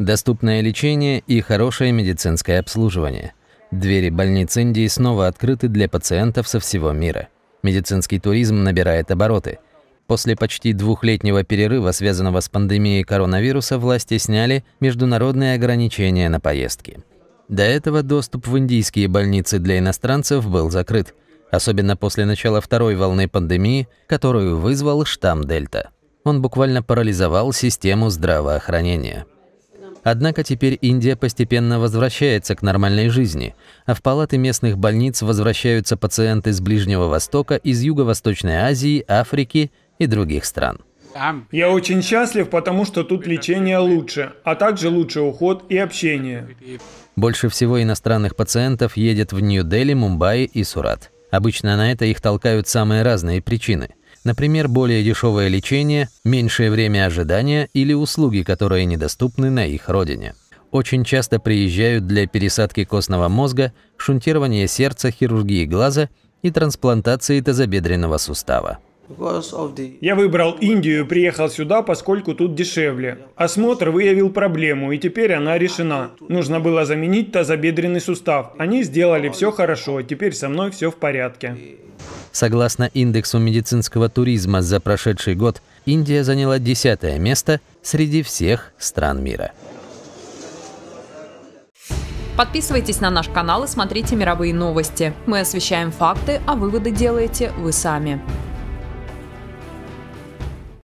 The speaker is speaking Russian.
доступное лечение и хорошее медицинское обслуживание. Двери больниц Индии снова открыты для пациентов со всего мира. Медицинский туризм набирает обороты. После почти двухлетнего перерыва, связанного с пандемией коронавируса, власти сняли международные ограничения на поездки. До этого доступ в индийские больницы для иностранцев был закрыт, особенно после начала второй волны пандемии, которую вызвал штамм Дельта. Он буквально парализовал систему здравоохранения. Однако теперь Индия постепенно возвращается к нормальной жизни, а в палаты местных больниц возвращаются пациенты с Ближнего Востока, из Юго-Восточной Азии, Африки и других стран. Я очень счастлив, потому что тут лечение лучше, а также лучше уход и общение. Больше всего иностранных пациентов едет в Нью-Дели, Мумбаи и Сурат. Обычно на это их толкают самые разные причины – Например, более дешевое лечение, меньшее время ожидания или услуги, которые недоступны на их родине. Очень часто приезжают для пересадки костного мозга, шунтирования сердца, хирургии глаза и трансплантации тазобедренного сустава. Я выбрал Индию и приехал сюда, поскольку тут дешевле. Осмотр выявил проблему, и теперь она решена. Нужно было заменить тазобедренный сустав. Они сделали все хорошо, теперь со мной все в порядке. Согласно индексу медицинского туризма за прошедший год, Индия заняла десятое место среди всех стран мира. Подписывайтесь на наш канал и смотрите мировые новости. Мы освещаем факты, а выводы делаете вы сами.